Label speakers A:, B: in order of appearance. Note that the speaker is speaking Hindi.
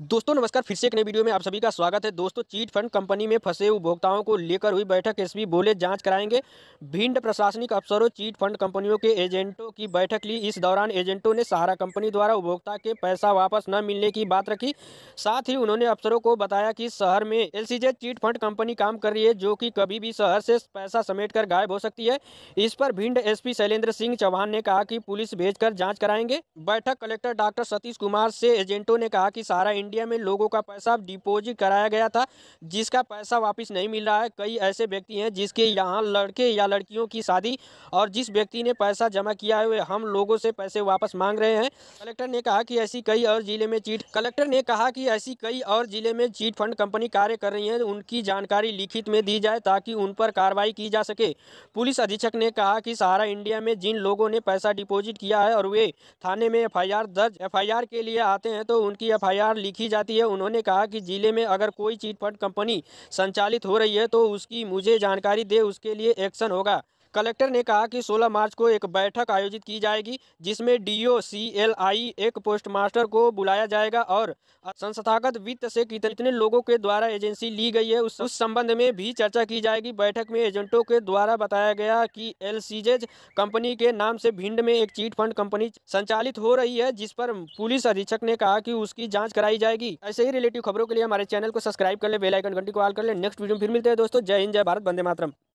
A: दोस्तों नमस्कार फिर से एक नई वीडियो में आप सभी का स्वागत है दोस्तों चीट फंड कंपनी में फंसे उपभोक्ताओं को लेकर हुई बैठक एसपी बोले जांच कराएंगे भिंड प्रशासनिक अफसरों चीट फंड कंपनियों के एजेंटों की बैठक ली इस दौरान एजेंटों ने सहारा कंपनी द्वारा उपभोक्ता के पैसा वापस न मिलने की बात रखी साथ ही उन्होंने अफसरों को बताया कि शहर में एल चीट फंड कंपनी काम कर रही है जो कि कभी भी शहर से पैसा समेट गायब हो सकती है इस पर भिंड एस शैलेंद्र सिंह चौहान ने कहा कि पुलिस भेजकर जाँच कराएंगे बैठक कलेक्टर डॉक्टर सतीश कुमार से एजेंटों ने कहा कि सहारा इंडिया में लोगों का पैसा डिपॉजिट कराया गया था जिसका पैसा वापस नहीं मिल रहा है कई ऐसे व्यक्ति हैं जिसके यहाँ लड़के या लड़कियों की शादी और जिस व्यक्ति ने पैसा जमा किया है हम लोगों से पैसे वापस मांग रहे हैं कलेक्टर ने कहा कि ऐसी कई और जिले में चीट कलेक्टर ने कहा कि ऐसी कई और जिले में चीट फंड कंपनी कार्य कर रही है उनकी जानकारी लिखित में दी जाए ताकि उन पर कार्रवाई की जा सके पुलिस अधीक्षक ने कहा कि सहारा इंडिया में जिन लोगों ने पैसा डिपॉजिट किया है और वे थाने में एफआईआर दर्ज एफआईआर के लिए आते हैं तो उनकी एफआईआर लिख लिखी जाती है उन्होंने कहा कि जिले में अगर कोई चिटफंड कंपनी संचालित हो रही है तो उसकी मुझे जानकारी दे उसके लिए एक्शन होगा कलेक्टर ने कहा कि 16 मार्च को एक बैठक आयोजित की जाएगी जिसमें डीओ सीएलआई एक पोस्ट मास्टर को बुलाया जाएगा और संस्थागत वित्त से कितने लोगों के द्वारा एजेंसी ली गई है उस, संबंध में भी चर्चा की जाएगी बैठक में एजेंटों के द्वारा बताया गया कि एल कंपनी के नाम से भिंड में एक चीट फंड कंपनी संचालित हो रही है जिस पर पुलिस अधीक्षक ने कहा कि उसकी जाँच कराई जाएगी ऐसे ही रिलेटिव खबरों के लिए हमारे चैनल को सब्सक्राइब कर ले बेलाइकन घंटी को ऑल कर ले नेक्स्ट वीडियो फिर मिलते हैं दोस्तों जय हिंद जय भारत बंदे मातरम